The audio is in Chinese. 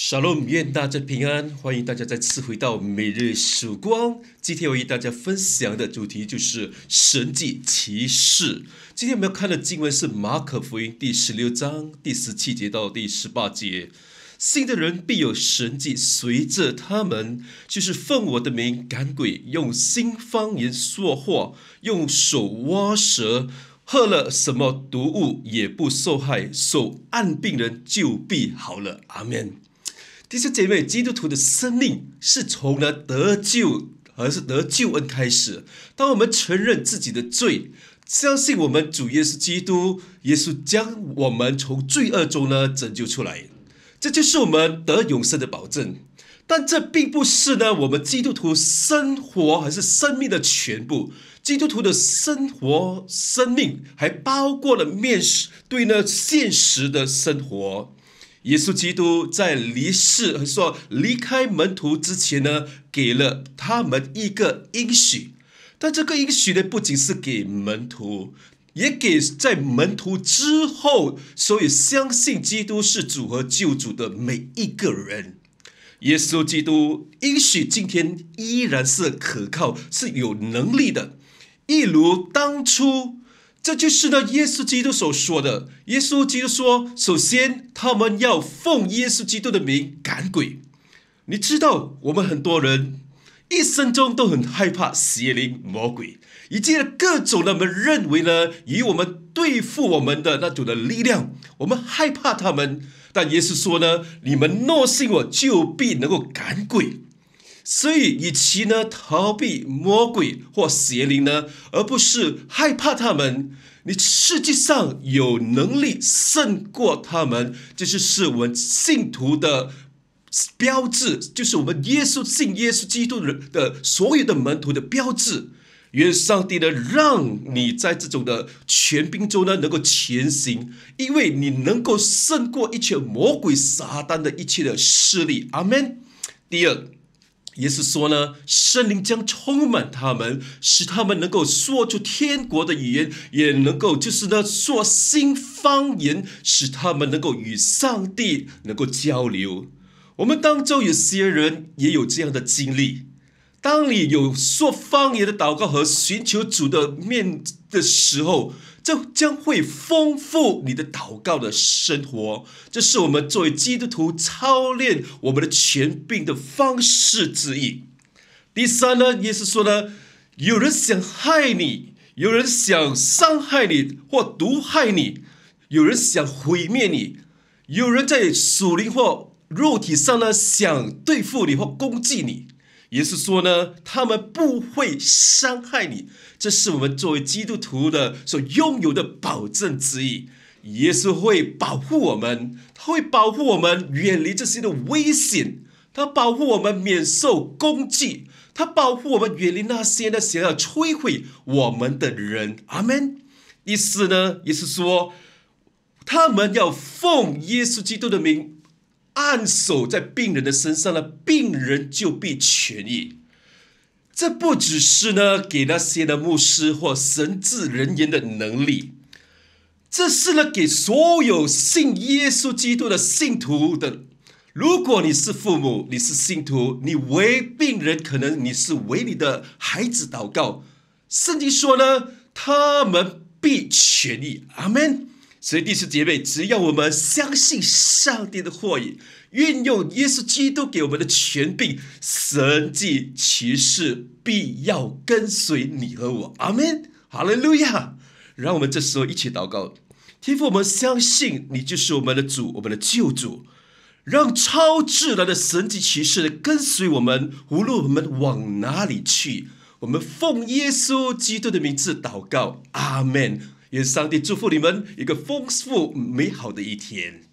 小罗姆，愿大家平安！欢迎大家再次回到每日曙光。今天我与大家分享的主题就是神迹奇事。今天我们要看的经文是马可福音第十六章第十七节到第十八节：信的人必有神迹随着他们，就是奉我的名赶鬼，用新方言说话，用手挖蛇，喝了什么毒物也不受害，手按病人就必好了。阿门。弟兄姐妹，基督徒的生命是从呢得救，而是得救恩开始？当我们承认自己的罪，相信我们主耶稣基督，耶稣将我们从罪恶中呢拯救出来，这就是我们得永生的保证。但这并不是呢我们基督徒生活还是生命的全部。基督徒的生活、生命还包括了面对呢现实的生活。耶稣基督在离世和说离开门徒之前呢，给了他们一个应许，但这个应许呢，不仅是给门徒，也给在门徒之后所以相信基督是主和救主的每一个人。耶稣基督应许今天依然是可靠，是有能力的，一如当初。这就是呢，耶稣基督所说的。耶稣基督说，首先他们要奉耶稣基督的名赶鬼。你知道，我们很多人一生中都很害怕邪灵、魔鬼，以及各种他们认为呢以我们对付我们的那种的力量，我们害怕他们。但耶稣说呢，你们若信我，就必能够赶鬼。所以，与其呢逃避魔鬼或邪灵呢，而不是害怕他们，你实际上有能力胜过他们，这就是我们信徒的标志，就是我们耶稣信耶稣基督的的所有的门徒的标志。愿上帝呢让你在这种的权柄中呢能够前行，因为你能够胜过一切魔鬼撒旦的一切的势力。阿门。第二。也是说呢，圣灵将充满他们，使他们能够说出天国的语言，也能够就是呢说新方言，使他们能够与上帝能够交流。我们当中有些人也有这样的经历。当你有说方言的祷告和寻求主的面的时候。这将会丰富你的祷告的生活，这是我们作为基督徒操练我们的权柄的方式之一。第三呢，耶稣说呢，有人想害你，有人想伤害你或毒害你，有人想毁灭你，有人在属灵或肉体上呢想对付你或攻击你。也是说呢，他们不会伤害你，这是我们作为基督徒的所拥有的保证之一。耶稣会保护我们，他会保护我们远离这些的危险，他保护我们免受攻击，他保护我们远离那些呢想要摧毁我们的人。阿门。第四呢，也是说，他们要奉耶稣基督的名。按手在病人的身上呢，病人就必痊愈。这不只是呢给那些的牧师或神职人员的能力，这是呢给所有信耶稣基督的信徒的。如果你是父母，你是信徒，你为病人，可能你是为你的孩子祷告。圣经说呢，他们必痊愈。阿门。所以，弟兄姐妹，只要我们相信上帝的话语，运用耶稣基督给我们的权柄，神迹骑事必要跟随你和我。阿门，哈利路亚！让我们这时候一起祷告，天父，我们相信你就是我们的主，我们的救主。让超自然的神迹骑事跟随我们，无论我们往哪里去，我们奉耶稣基督的名字祷告。阿门。愿上帝祝福你们一个丰富美好的一天。